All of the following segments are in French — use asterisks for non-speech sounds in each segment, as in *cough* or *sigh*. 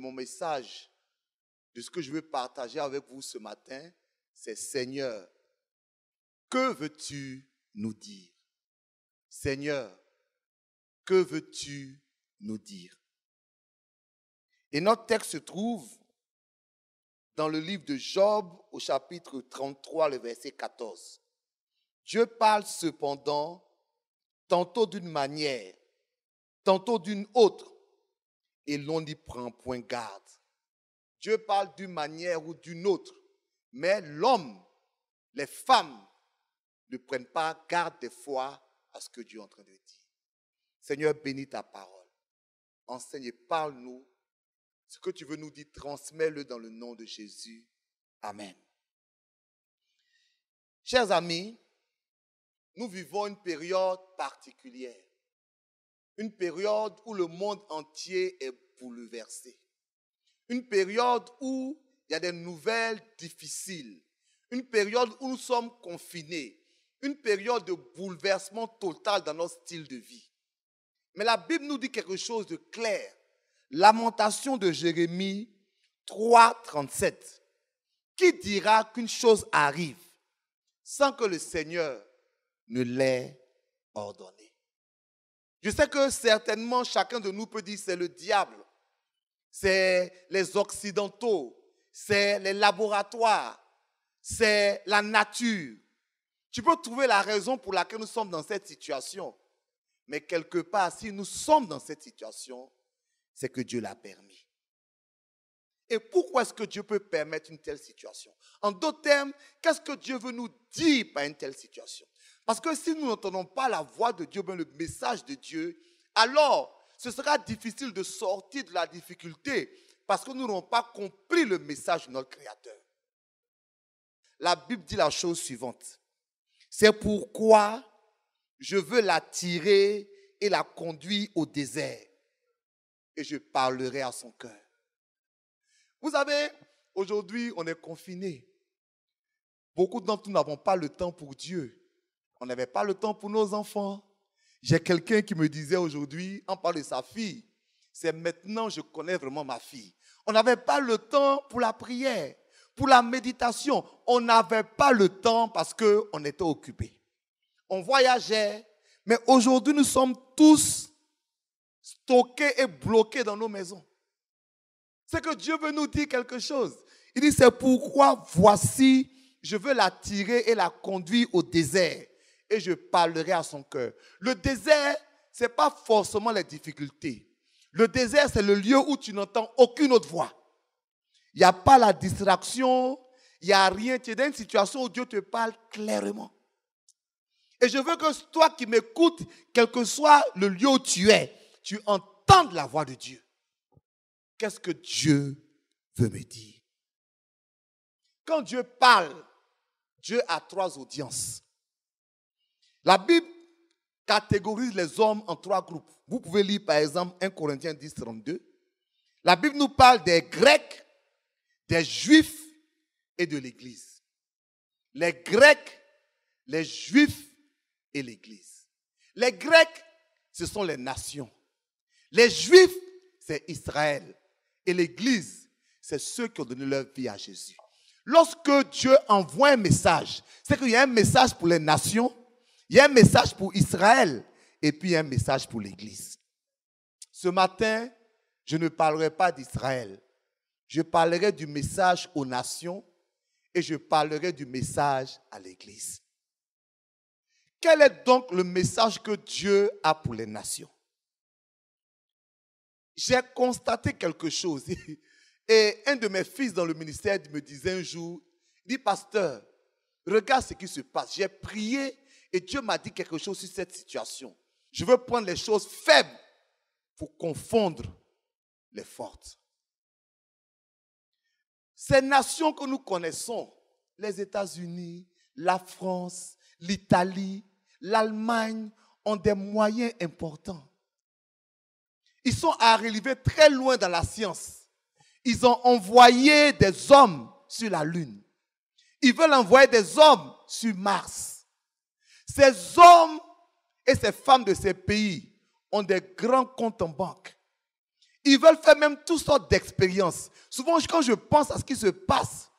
mon message, de ce que je veux partager avec vous ce matin, c'est Seigneur, que veux-tu nous dire Seigneur, que veux-tu nous dire Et notre texte se trouve dans le livre de Job au chapitre 33, le verset 14. Dieu parle cependant tantôt d'une manière, tantôt d'une autre et l'on n'y prend point garde. Dieu parle d'une manière ou d'une autre, mais l'homme, les femmes ne prennent pas garde des fois à ce que Dieu est en train de dire. Seigneur, bénis ta parole. Enseigne et parle-nous. Ce que tu veux nous dire, transmets-le dans le nom de Jésus. Amen. Chers amis, nous vivons une période particulière une période où le monde entier est bouleversé, une période où il y a des nouvelles difficiles, une période où nous sommes confinés, une période de bouleversement total dans notre style de vie. Mais la Bible nous dit quelque chose de clair. Lamentation de Jérémie 3, 37. Qui dira qu'une chose arrive sans que le Seigneur ne l'ait ordonnée je sais que certainement chacun de nous peut dire c'est le diable, c'est les Occidentaux, c'est les laboratoires, c'est la nature. Tu peux trouver la raison pour laquelle nous sommes dans cette situation. Mais quelque part, si nous sommes dans cette situation, c'est que Dieu l'a permis. Et pourquoi est-ce que Dieu peut permettre une telle situation En d'autres termes, qu'est-ce que Dieu veut nous dire par une telle situation parce que si nous n'entendons pas la voix de Dieu, le message de Dieu, alors ce sera difficile de sortir de la difficulté parce que nous n'aurons pas compris le message de notre Créateur. La Bible dit la chose suivante. C'est pourquoi je veux la tirer et la conduire au désert. Et je parlerai à son cœur. Vous savez, aujourd'hui, on est confiné. Beaucoup d'entre nous n'avons pas le temps pour Dieu on n'avait pas le temps pour nos enfants. J'ai quelqu'un qui me disait aujourd'hui, en parlant de sa fille, c'est maintenant je connais vraiment ma fille. On n'avait pas le temps pour la prière, pour la méditation. On n'avait pas le temps parce qu'on était occupé. On voyageait. Mais aujourd'hui, nous sommes tous stockés et bloqués dans nos maisons. C'est que Dieu veut nous dire quelque chose. Il dit, c'est pourquoi voici, je veux la tirer et la conduire au désert et je parlerai à son cœur. Le désert, ce n'est pas forcément les difficultés. Le désert, c'est le lieu où tu n'entends aucune autre voix. Il n'y a pas la distraction, il n'y a rien. Tu es dans une situation où Dieu te parle clairement. Et je veux que toi qui m'écoutes, quel que soit le lieu où tu es, tu entendes la voix de Dieu. Qu'est-ce que Dieu veut me dire Quand Dieu parle, Dieu a trois audiences. La Bible catégorise les hommes en trois groupes. Vous pouvez lire par exemple 1 Corinthiens 10, 32. La Bible nous parle des Grecs, des Juifs et de l'Église. Les Grecs, les Juifs et l'Église. Les Grecs, ce sont les nations. Les Juifs, c'est Israël. Et l'Église, c'est ceux qui ont donné leur vie à Jésus. Lorsque Dieu envoie un message, c'est qu'il y a un message pour les nations, il y a un message pour Israël et puis un message pour l'Église. Ce matin, je ne parlerai pas d'Israël. Je parlerai du message aux nations et je parlerai du message à l'Église. Quel est donc le message que Dieu a pour les nations J'ai constaté quelque chose. *laughs* Et un de mes fils dans le ministère me disait un jour, il dit, pasteur, regarde ce qui se passe. J'ai prié et Dieu m'a dit quelque chose sur cette situation. Je veux prendre les choses faibles pour confondre les fortes. Ces nations que nous connaissons, les États-Unis, la France, l'Italie, l'Allemagne, ont des moyens importants. Ils sont arrivés très loin dans la science. Ils ont envoyé des hommes sur la Lune. Ils veulent envoyer des hommes sur Mars. Ces hommes et ces femmes de ces pays ont des grands comptes en banque. Ils veulent faire même toutes sortes d'expériences. Souvent, quand je pense à ce qui se passe,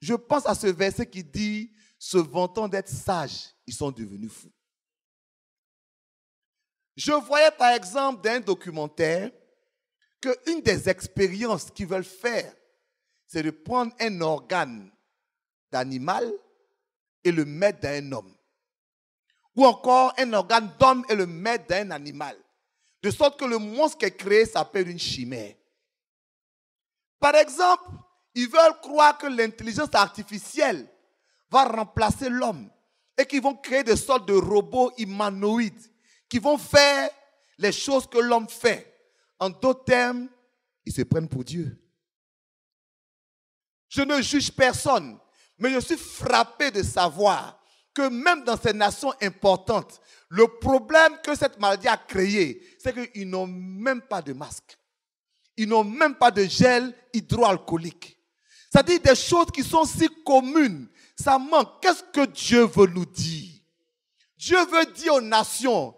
je pense à ce verset qui dit, se vantant d'être sages, ils sont devenus fous. Je voyais par exemple dans un documentaire qu'une des expériences qu'ils veulent faire, c'est de prendre un organe d'animal et le mettre dans un homme ou encore un organe d'homme est le maître d'un animal. De sorte que le monstre qui est créé s'appelle une chimère. Par exemple, ils veulent croire que l'intelligence artificielle va remplacer l'homme et qu'ils vont créer des sortes de robots humanoïdes qui vont faire les choses que l'homme fait. En d'autres termes, ils se prennent pour Dieu. Je ne juge personne, mais je suis frappé de savoir que même dans ces nations importantes, le problème que cette maladie a créé, c'est qu'ils n'ont même pas de masque. Ils n'ont même pas de gel hydroalcoolique. C'est-à-dire des choses qui sont si communes. Ça manque. Qu'est-ce que Dieu veut nous dire Dieu veut dire aux nations,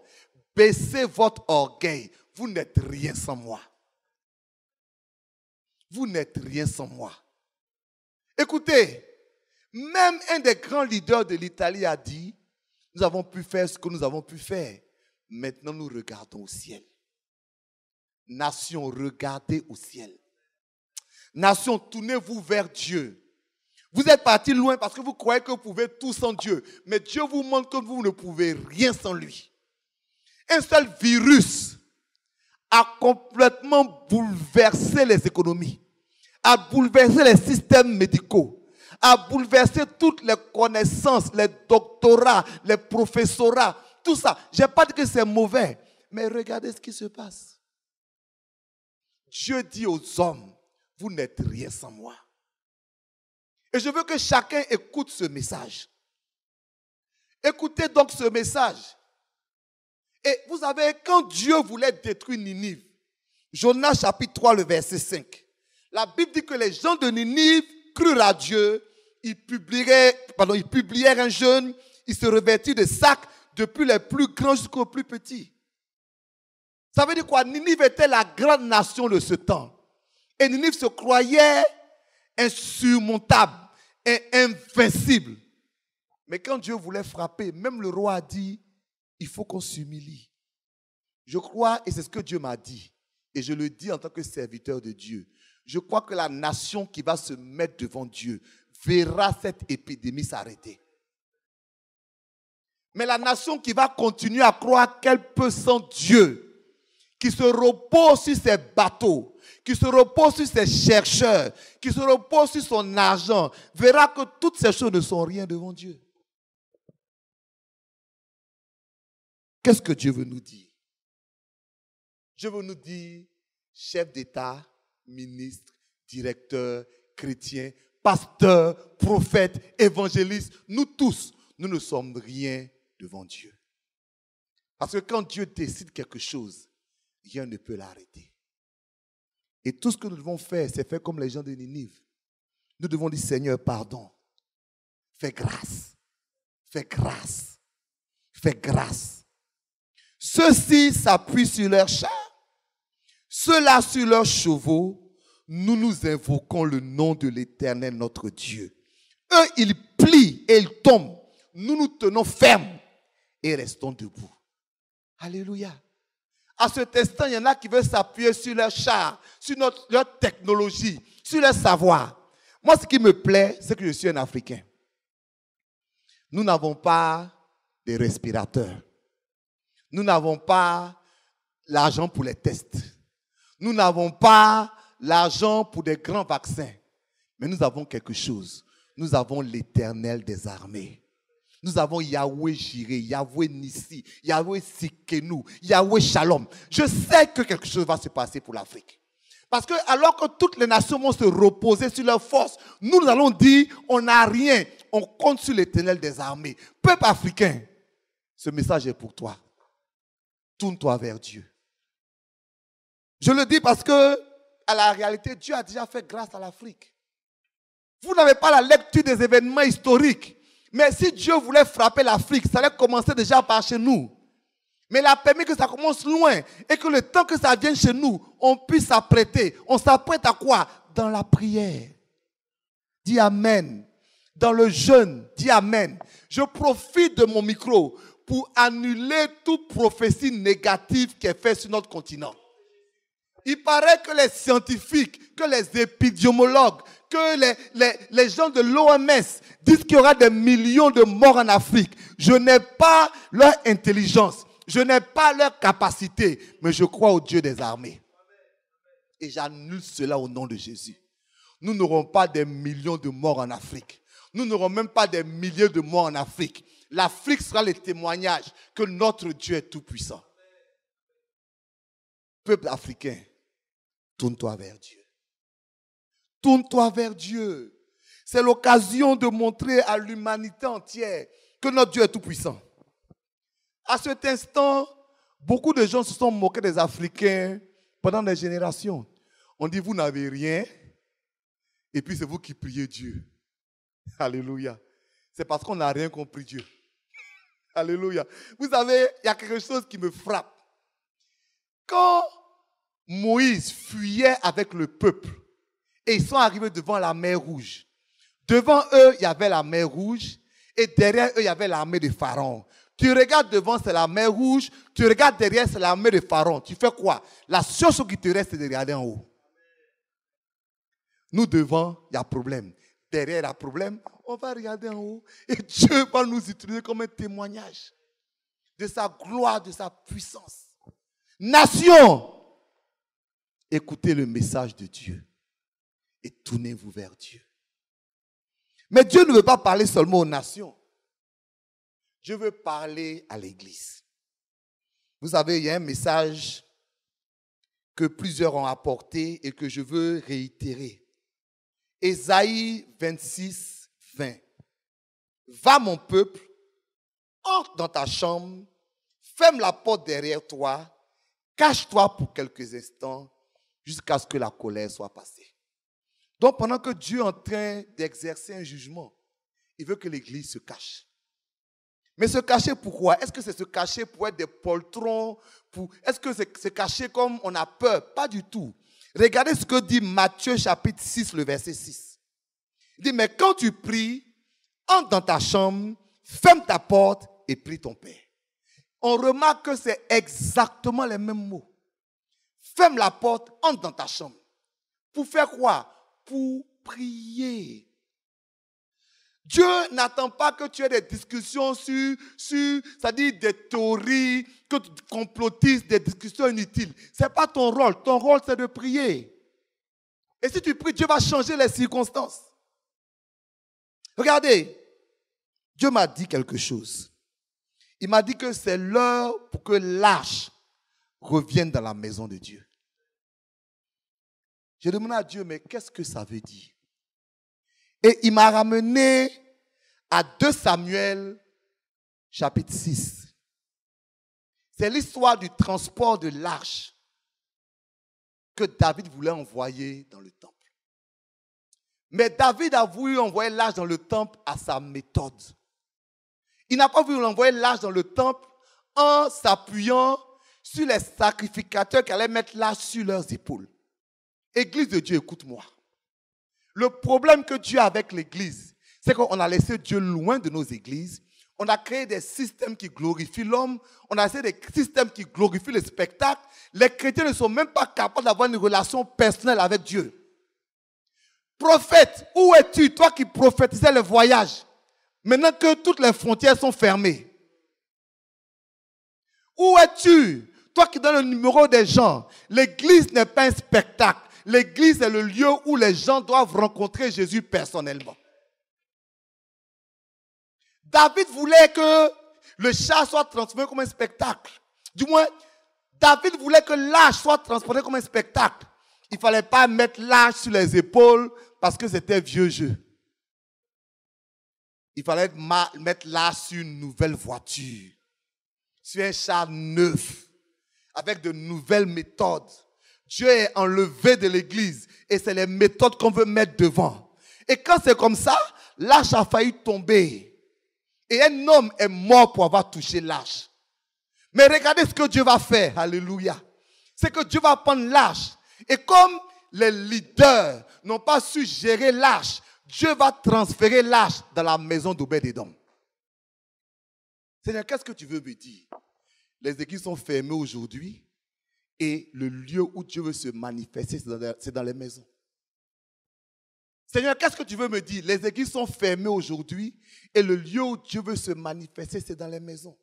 baissez votre orgueil. Vous n'êtes rien sans moi. Vous n'êtes rien sans moi. Écoutez, même un des grands leaders de l'Italie a dit, nous avons pu faire ce que nous avons pu faire. Maintenant, nous regardons au ciel. Nation, regardez au ciel. Nation, tournez-vous vers Dieu. Vous êtes partis loin parce que vous croyez que vous pouvez tout sans Dieu. Mais Dieu vous montre que vous ne pouvez rien sans lui. Un seul virus a complètement bouleversé les économies, a bouleversé les systèmes médicaux, a bouleversé toutes les connaissances, les doctorats, les professorats, tout ça. Je n'ai pas dit que c'est mauvais, mais regardez ce qui se passe. Dieu dit aux hommes, vous n'êtes rien sans moi. Et je veux que chacun écoute ce message. Écoutez donc ce message. Et vous savez, quand Dieu voulait détruire Ninive, Jonas chapitre 3, le verset 5, la Bible dit que les gens de Ninive crurent à Dieu ils pardon, il publièrent un jeûne, ils se revêtirent de sacs, depuis les plus grands jusqu'aux plus petits. Ça veut dire quoi Ninive était la grande nation de ce temps. Et Ninive se croyait insurmontable et invincible. Mais quand Dieu voulait frapper, même le roi a dit, il faut qu'on s'humilie. Je crois, et c'est ce que Dieu m'a dit, et je le dis en tant que serviteur de Dieu, je crois que la nation qui va se mettre devant Dieu, verra cette épidémie s'arrêter. Mais la nation qui va continuer à croire qu'elle peut sans Dieu, qui se repose sur ses bateaux, qui se repose sur ses chercheurs, qui se repose sur son argent, verra que toutes ces choses ne sont rien devant Dieu. Qu'est-ce que Dieu veut nous dire Dieu veut nous dire, chef d'État, ministre, directeur, chrétien, pasteurs, prophètes, évangélistes, nous tous, nous ne sommes rien devant Dieu. Parce que quand Dieu décide quelque chose, rien ne peut l'arrêter. Et tout ce que nous devons faire, c'est faire comme les gens de Ninive. Nous devons dire Seigneur, pardon. Fais grâce. Fais grâce. Fais grâce. Ceux-ci s'appuient sur leur chats ceux-là sur leurs chevaux, nous nous invoquons le nom de l'Éternel notre Dieu. Eux, ils plient et ils tombent. Nous nous tenons fermes et restons debout. Alléluia. À ce instant, il y en a qui veulent s'appuyer sur leur char, sur notre, leur technologie, sur leur savoir. Moi, ce qui me plaît, c'est que je suis un Africain. Nous n'avons pas des respirateurs. Nous n'avons pas l'argent pour les tests. Nous n'avons pas l'argent pour des grands vaccins. Mais nous avons quelque chose. Nous avons l'éternel des armées. Nous avons Yahweh Jireh, Yahweh Nissi, Yahweh Sikenu, Yahweh Shalom. Je sais que quelque chose va se passer pour l'Afrique. Parce que alors que toutes les nations vont se reposer sur leurs forces, nous allons dire, on n'a rien. On compte sur l'éternel des armées. Peuple africain, ce message est pour toi. Tourne-toi vers Dieu. Je le dis parce que à la réalité, Dieu a déjà fait grâce à l'Afrique. Vous n'avez pas la lecture des événements historiques. Mais si Dieu voulait frapper l'Afrique, ça allait commencer déjà par chez nous. Mais il a permis que ça commence loin et que le temps que ça vienne chez nous, on puisse s'apprêter. On s'apprête à quoi Dans la prière. Dis Amen. Dans le jeûne, dis Amen. Je profite de mon micro pour annuler toute prophétie négative qui est faite sur notre continent. Il paraît que les scientifiques, que les épidémiologues, que les, les gens de l'OMS disent qu'il y aura des millions de morts en Afrique. Je n'ai pas leur intelligence, je n'ai pas leur capacité, mais je crois au Dieu des armées. Et j'annule cela au nom de Jésus. Nous n'aurons pas des millions de morts en Afrique. Nous n'aurons même pas des milliers de morts en Afrique. L'Afrique sera le témoignage que notre Dieu est tout-puissant. Peuple africain, Tourne-toi vers Dieu. Tourne-toi vers Dieu. C'est l'occasion de montrer à l'humanité entière que notre Dieu est tout-puissant. À cet instant, beaucoup de gens se sont moqués des Africains pendant des générations. On dit, vous n'avez rien, et puis c'est vous qui priez Dieu. *laughs* Alléluia. C'est parce qu'on n'a rien compris Dieu. *laughs* Alléluia. Vous savez, il y a quelque chose qui me frappe. Quand Moïse fuyait avec le peuple. Et ils sont arrivés devant la mer rouge. Devant eux, il y avait la mer rouge. Et derrière eux, il y avait l'armée de Pharaon. Tu regardes devant, c'est la mer rouge. Tu regardes derrière, c'est l'armée de Pharaon. Tu fais quoi La seule chose qui te reste, c'est de regarder en haut. Nous, devant, il y a problème. Derrière, il y a problème. On va regarder en haut. Et *laughs* Dieu va nous utiliser comme un témoignage de sa gloire, de sa puissance. Nation, Écoutez le message de Dieu et tournez-vous vers Dieu. Mais Dieu ne veut pas parler seulement aux nations. Je veux parler à l'Église. Vous savez, il y a un message que plusieurs ont apporté et que je veux réitérer. Ésaïe 26, 20. Va mon peuple, entre dans ta chambre, ferme la porte derrière toi, cache-toi pour quelques instants jusqu'à ce que la colère soit passée. Donc pendant que Dieu est en train d'exercer un jugement, il veut que l'Église se cache. Mais se cacher pourquoi Est-ce que c'est se cacher pour être des poltrons pour... Est-ce que c'est se cacher comme on a peur Pas du tout. Regardez ce que dit Matthieu chapitre 6, le verset 6. Il dit, mais quand tu pries, entre dans ta chambre, ferme ta porte et prie ton Père. On remarque que c'est exactement les mêmes mots. Ferme la porte, entre dans ta chambre. Pour faire quoi Pour prier. Dieu n'attend pas que tu aies des discussions sur, sur c'est-à-dire des théories, que tu complotises des discussions inutiles. Ce n'est pas ton rôle. Ton rôle, c'est de prier. Et si tu pries, Dieu va changer les circonstances. Regardez, Dieu m'a dit quelque chose. Il m'a dit que c'est l'heure pour que lâche reviennent dans la maison de Dieu. J'ai demandé à Dieu, mais qu'est-ce que ça veut dire Et il m'a ramené à 2 Samuel chapitre 6. C'est l'histoire du transport de l'arche que David voulait envoyer dans le temple. Mais David a voulu envoyer l'arche dans le temple à sa méthode. Il n'a pas voulu envoyer l'arche dans le temple en s'appuyant sur les sacrificateurs qu'elle allait mettre là sur leurs épaules. Église de Dieu, écoute-moi. Le problème que Dieu a avec l'Église, c'est qu'on a laissé Dieu loin de nos églises. On a créé des systèmes qui glorifient l'homme. On a créé des systèmes qui glorifient le spectacle. Les chrétiens ne sont même pas capables d'avoir une relation personnelle avec Dieu. Prophète, où es-tu, toi qui prophétisais le voyage, maintenant que toutes les frontières sont fermées Où es-tu toi qui donnes le numéro des gens, l'église n'est pas un spectacle. L'église est le lieu où les gens doivent rencontrer Jésus personnellement. David voulait que le chat soit transformé comme un spectacle. Du moins, David voulait que l'âge soit transporté comme un spectacle. Il ne fallait pas mettre l'âge sur les épaules parce que c'était vieux jeu. Il fallait mettre l'âge sur une nouvelle voiture, sur un chat neuf avec de nouvelles méthodes. Dieu est enlevé de l'Église et c'est les méthodes qu'on veut mettre devant. Et quand c'est comme ça, l'arche a failli tomber. Et un homme est mort pour avoir touché l'arche. Mais regardez ce que Dieu va faire. Alléluia. C'est que Dieu va prendre l'arche. Et comme les leaders n'ont pas su gérer l'arche, Dieu va transférer l'arche dans la maison d'Obed-Edom. Seigneur, qu'est-ce que tu veux me dire les églises sont fermées aujourd'hui et le lieu où Dieu veut se manifester, c'est dans les maisons. Seigneur, qu'est-ce que tu veux me dire Les églises sont fermées aujourd'hui et le lieu où Dieu veut se manifester, c'est dans les maisons.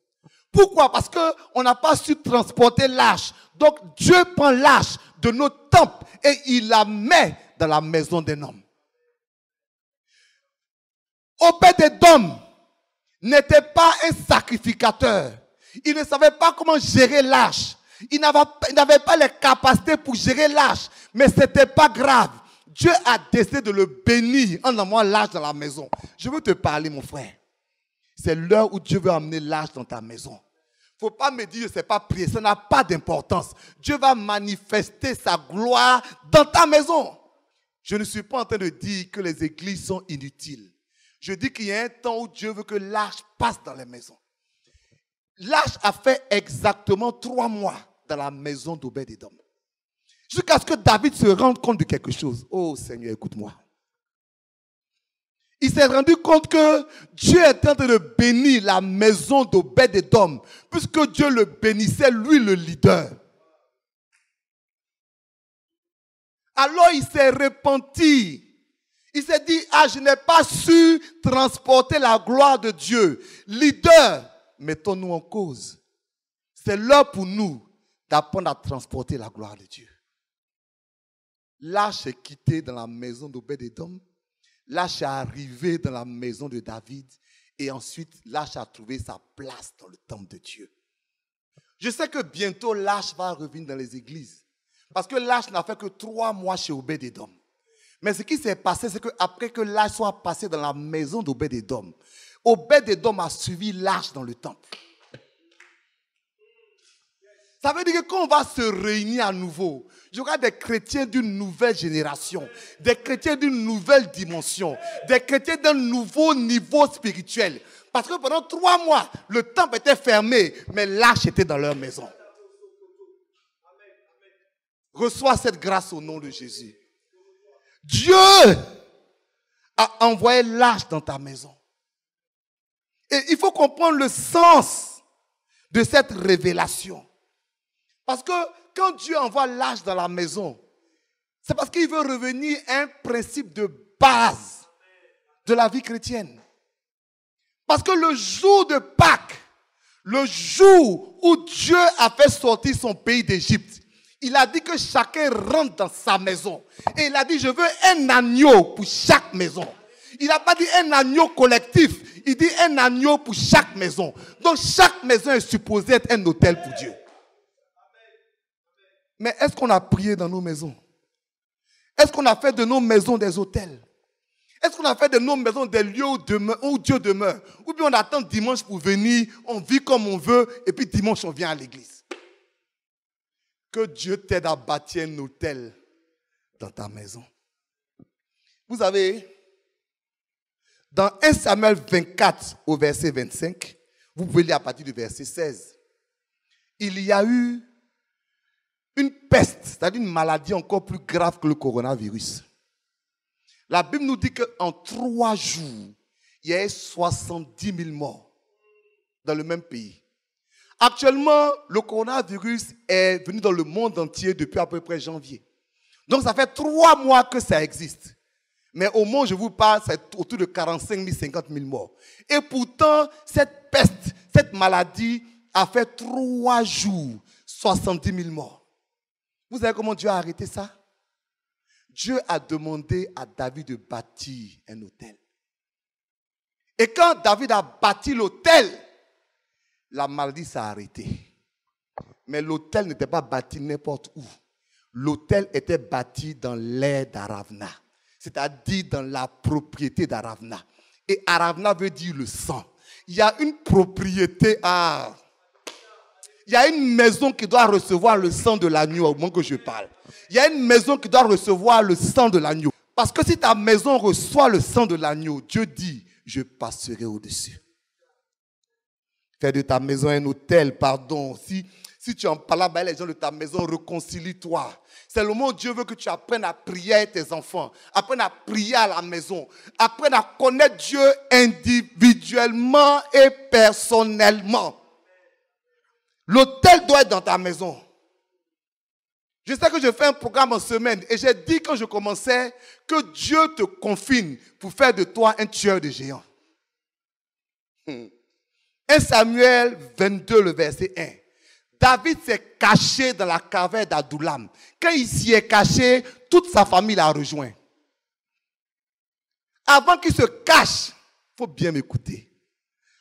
Pourquoi Parce qu'on n'a pas su transporter l'âge. Donc Dieu prend l'âge de nos temples et il la met dans la maison des d'un des hommes n'était pas un sacrificateur. Il ne savait pas comment gérer l'âge. Il n'avait pas les capacités pour gérer l'âge. Mais ce n'était pas grave. Dieu a décidé de le bénir en amenant l'âge dans la maison. Je veux te parler, mon frère. C'est l'heure où Dieu veut amener l'âge dans ta maison. Il ne faut pas me dire, je ne pas prier. Ça n'a pas d'importance. Dieu va manifester sa gloire dans ta maison. Je ne suis pas en train de dire que les églises sont inutiles. Je dis qu'il y a un temps où Dieu veut que l'âge passe dans les maisons. L'âge a fait exactement trois mois dans la maison d'Obed-Edom. Jusqu'à ce que David se rende compte de quelque chose. Oh Seigneur, écoute-moi. Il s'est rendu compte que Dieu est en train de bénir la maison d'Obed-Edom, puisque Dieu le bénissait, lui le leader. Alors il s'est repenti. Il s'est dit, ah, je n'ai pas su transporter la gloire de Dieu. Leader, mettons-nous en cause. C'est l'heure pour nous d'apprendre à transporter la gloire de Dieu. L'âge est quitté dans la maison d'Obed-Edom. L'âge est arrivé dans la maison de David. Et ensuite, Lâche a trouvé sa place dans le temple de Dieu. Je sais que bientôt, Lâche va revenir dans les églises. Parce que l'âge n'a fait que trois mois chez Obed-Edom. Mais ce qui s'est passé, c'est qu'après que, que soit passé dans la maison d'Obed-Edom, des edom a suivi l'arche dans le temple. Ça veut dire que quand on va se réunir à nouveau, je regarde des chrétiens d'une nouvelle génération, des chrétiens d'une nouvelle dimension, des chrétiens d'un nouveau niveau spirituel. Parce que pendant trois mois, le temple était fermé, mais l'arche était dans leur maison. Reçois cette grâce au nom de Jésus. Dieu a envoyé l'arche dans ta maison. Et il faut comprendre le sens de cette révélation. Parce que quand Dieu envoie l'âge dans la maison, c'est parce qu'il veut revenir à un principe de base de la vie chrétienne. Parce que le jour de Pâques, le jour où Dieu a fait sortir son pays d'Égypte, il a dit que chacun rentre dans sa maison. Et il a dit, je veux un agneau pour chaque maison. Il n'a pas dit un agneau collectif. Il dit un agneau pour chaque maison. Donc chaque maison est supposée être un hôtel pour Dieu. Mais est-ce qu'on a prié dans nos maisons Est-ce qu'on a fait de nos maisons des hôtels Est-ce qu'on a fait de nos maisons des lieux où, Dieu demeure Ou bien on attend dimanche pour venir, on vit comme on veut, et puis dimanche on vient à l'église. Que Dieu t'aide à bâtir un hôtel dans ta maison. Vous avez dans 1 Samuel 24 au verset 25, vous pouvez lire à partir du verset 16. Il y a eu une peste, c'est-à-dire une maladie encore plus grave que le coronavirus. La Bible nous dit qu'en trois jours, il y a eu 70 000 morts dans le même pays. Actuellement, le coronavirus est venu dans le monde entier depuis à peu près janvier. Donc ça fait trois mois que ça existe. Mais au moins, je vous parle, c'est autour de 45 000, 50 000 morts. Et pourtant, cette peste, cette maladie a fait trois jours, 70 000 morts. Vous savez comment Dieu a arrêté ça Dieu a demandé à David de bâtir un hôtel. Et quand David a bâti l'hôtel, la maladie s'est arrêtée. Mais l'hôtel n'était pas bâti n'importe où. L'hôtel était bâti dans l'air d'Aravna c'est-à-dire dans la propriété d'Aravna. Et Aravna veut dire le sang. Il y a une propriété à... Il y a une maison qui doit recevoir le sang de l'agneau au moment que je parle. Il y a une maison qui doit recevoir le sang de l'agneau. Parce que si ta maison reçoit le sang de l'agneau, Dieu dit, je passerai au-dessus. Fais de ta maison un hôtel, pardon. Si si tu en parles avec les gens de ta maison, réconcilie-toi. C'est le moment où Dieu veut que tu apprennes à prier tes enfants, apprennes à prier à la maison, apprennes à connaître Dieu individuellement et personnellement. L'hôtel doit être dans ta maison. Je sais que je fais un programme en semaine et j'ai dit quand je commençais que Dieu te confine pour faire de toi un tueur de géants. 1 hmm. Samuel 22, le verset 1. David s'est caché dans la caverne d'Adoulam. Quand il s'y est caché, toute sa famille l'a rejoint. Avant qu'il se cache, il faut bien m'écouter.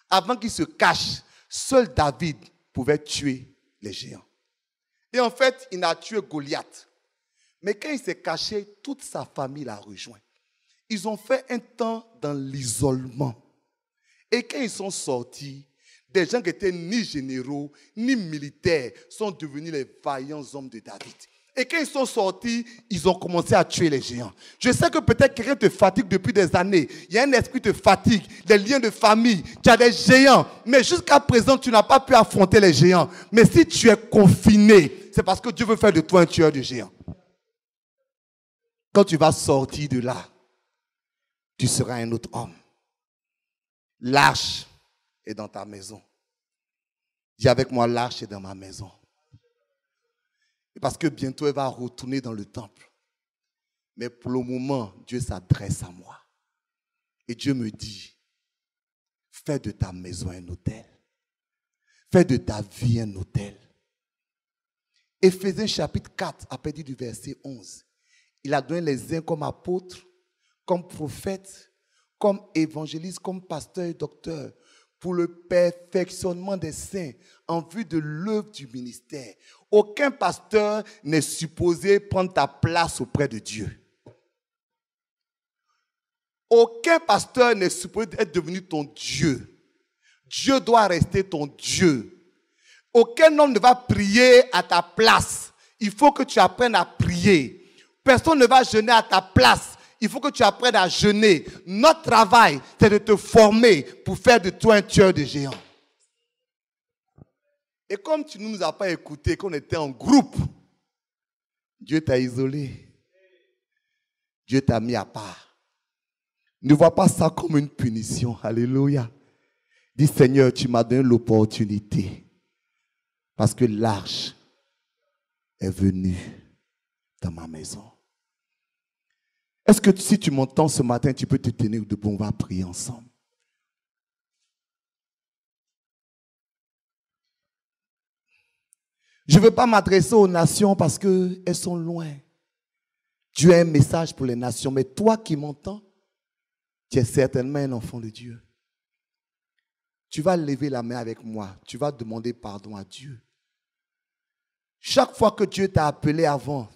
Avant qu'il se cache, seul David pouvait tuer les géants. Et en fait, il a tué Goliath. Mais quand il s'est caché, toute sa famille l'a rejoint. Ils ont fait un temps dans l'isolement. Et quand ils sont sortis, des gens qui étaient ni généraux, ni militaires sont devenus les vaillants hommes de David. Et quand ils sont sortis, ils ont commencé à tuer les géants. Je sais que peut-être quelqu'un te fatigue depuis des années. Il y a un esprit de fatigue, des liens de famille. Tu as des géants. Mais jusqu'à présent, tu n'as pas pu affronter les géants. Mais si tu es confiné, c'est parce que Dieu veut faire de toi un tueur de géants. Quand tu vas sortir de là, tu seras un autre homme. Lâche est dans ta maison. J'ai avec moi l'arche est dans ma maison. parce que bientôt elle va retourner dans le temple. Mais pour le moment, Dieu s'adresse à moi. Et Dieu me dit, fais de ta maison un hôtel. Fais de ta vie un hôtel. Éphésiens chapitre 4, à partir du verset 11. Il a donné les uns comme apôtres, comme prophètes, comme évangélistes, comme pasteurs et docteurs, pour le perfectionnement des saints en vue de l'œuvre du ministère. Aucun pasteur n'est supposé prendre ta place auprès de Dieu. Aucun pasteur n'est supposé être devenu ton Dieu. Dieu doit rester ton Dieu. Aucun homme ne va prier à ta place. Il faut que tu apprennes à prier. Personne ne va jeûner à ta place il faut que tu apprennes à jeûner. Notre travail, c'est de te former pour faire de toi un tueur de géants. Et comme tu ne nous as pas écoutés, qu'on était en groupe, Dieu t'a isolé. Dieu t'a mis à part. Ne vois pas ça comme une punition. Alléluia. Dis Seigneur, tu m'as donné l'opportunité. Parce que l'arche est venue dans ma maison. Est-ce que si tu m'entends ce matin, tu peux te tenir debout, on va prier ensemble. Je ne veux pas m'adresser aux nations parce qu'elles sont loin. Tu a un message pour les nations, mais toi qui m'entends, tu es certainement un enfant de Dieu. Tu vas lever la main avec moi, tu vas demander pardon à Dieu. Chaque fois que Dieu t'a appelé avant,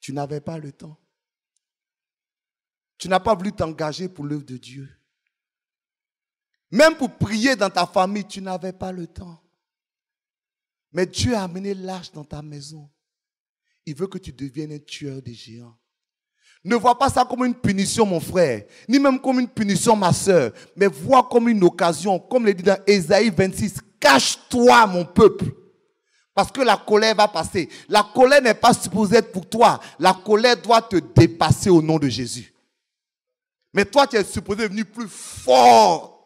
tu n'avais pas le temps. Tu n'as pas voulu t'engager pour l'œuvre de Dieu. Même pour prier dans ta famille, tu n'avais pas le temps. Mais Dieu a amené l'âge dans ta maison. Il veut que tu deviennes un tueur des géants. Ne vois pas ça comme une punition, mon frère, ni même comme une punition, ma soeur, mais vois comme une occasion, comme le dit dans Ésaïe 26, cache-toi, mon peuple, parce que la colère va passer. La colère n'est pas supposée être pour toi, la colère doit te dépasser au nom de Jésus. Mais toi, tu es supposé venir plus fort.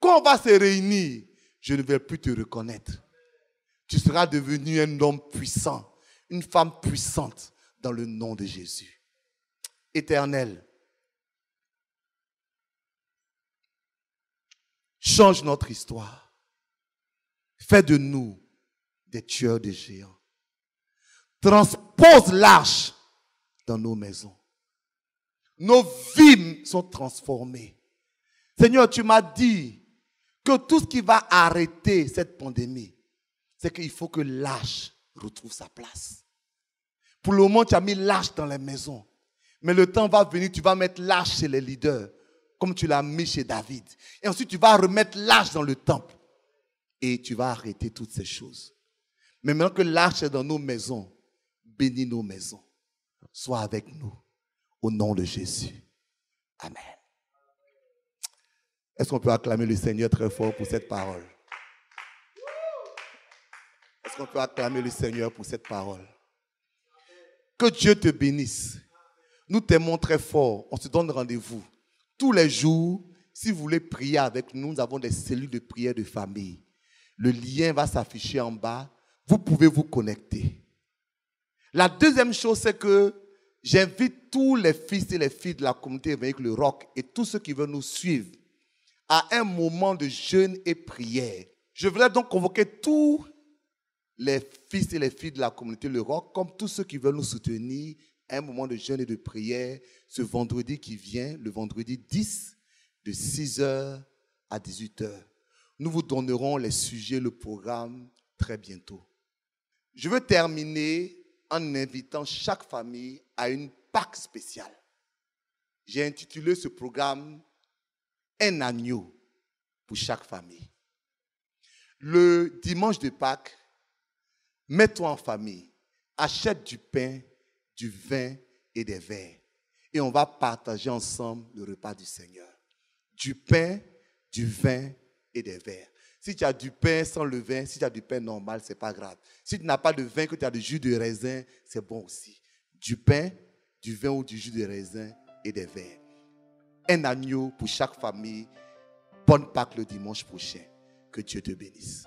Quand on va se réunir, je ne vais plus te reconnaître. Tu seras devenu un homme puissant, une femme puissante dans le nom de Jésus. Éternel, change notre histoire. Fais de nous des tueurs de géants. Transpose l'arche dans nos maisons nos vies sont transformées. Seigneur, tu m'as dit que tout ce qui va arrêter cette pandémie, c'est qu'il faut que l'âge retrouve sa place. Pour le moment, tu as mis l'âge dans les maisons. Mais le temps va venir, tu vas mettre l'âge chez les leaders, comme tu l'as mis chez David. Et ensuite, tu vas remettre l'âge dans le temple. Et tu vas arrêter toutes ces choses. Mais maintenant que l'âge est dans nos maisons, bénis nos maisons. Sois avec nous. Au nom de Jésus. Amen. Est-ce qu'on peut acclamer le Seigneur très fort pour cette parole Est-ce qu'on peut acclamer le Seigneur pour cette parole Que Dieu te bénisse. Nous t'aimons très fort. On se donne rendez-vous tous les jours. Si vous voulez prier avec nous, nous avons des cellules de prière de famille. Le lien va s'afficher en bas. Vous pouvez vous connecter. La deuxième chose, c'est que J'invite tous les fils et les filles de la communauté avec Le Roc et tous ceux qui veulent nous suivre à un moment de jeûne et prière. Je voudrais donc convoquer tous les fils et les filles de la communauté Le Roc, comme tous ceux qui veulent nous soutenir, un moment de jeûne et de prière ce vendredi qui vient, le vendredi 10, de 6h à 18h. Nous vous donnerons les sujets, le programme très bientôt. Je veux terminer en invitant chaque famille à une Pâque spéciale. J'ai intitulé ce programme Un agneau pour chaque famille. Le dimanche de Pâques, mets-toi en famille, achète du pain, du vin et des verres. Et on va partager ensemble le repas du Seigneur. Du pain, du vin et des verres. Si tu as du pain sans le vin, si tu as du pain normal, c'est pas grave. Si tu n'as pas de vin, que tu as du jus de raisin, c'est bon aussi. Du pain, du vin ou du jus de raisin et des verres. Un agneau pour chaque famille. Bonne Pâques le dimanche prochain. Que Dieu te bénisse.